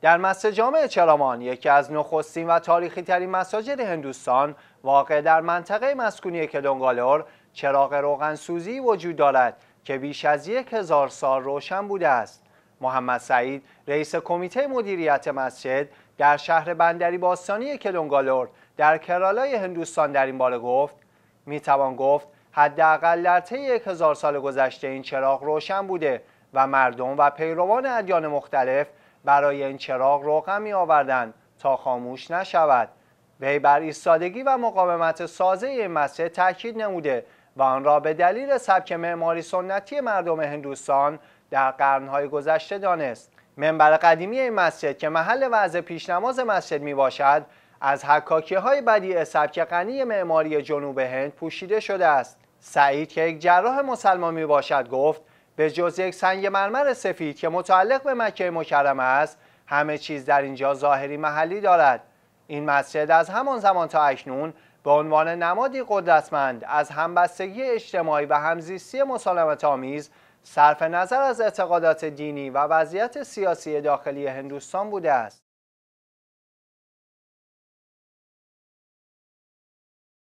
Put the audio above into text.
در مسجد جامع چرامان یکی از نخستین و تاریخی ترین مساجد هندوستان واقع در منطقه مسکونی کدونگالور چراغ روغنسوزی وجود دارد که بیش از یک هزار سال روشن بوده است. محمد سعید رئیس کمیته مدیریت مسجد در شهر بندری باستانی کلونگالور در کرالای هندوستان در این باره گفت میتوان گفت حداقل در طی یک هزار سال گذشته این چراغ روشن بوده و مردم و پیروان ادیان مختلف برای این چراغ روغم می آوردن تا خاموش نشود وی بر ایستادگی و مقاومت سازه این مسجد تاکید نموده و آن را به دلیل سبک معماری سنتی مردم هندوستان در قرنهای گذشته دانست منبر قدیمی این مسجد که محل وضع پیشنماز مسجد می باشد از حکاکی های بدیع سبک غنی معماری جنوب هند پوشیده شده است سعید که یک جراح مسلمان می باشد گفت به جز یک سنگ مرمر سفید که متعلق به مکه مکرمه است همه چیز در اینجا ظاهری محلی دارد این مسجد از همان زمان تا اکنون به عنوان نمادی قدرتمند از همبستگی اجتماعی و همزیستی مسالمت آمیز صرف نظر از اعتقادات دینی و وضعیت سیاسی داخلی هندوستان بوده است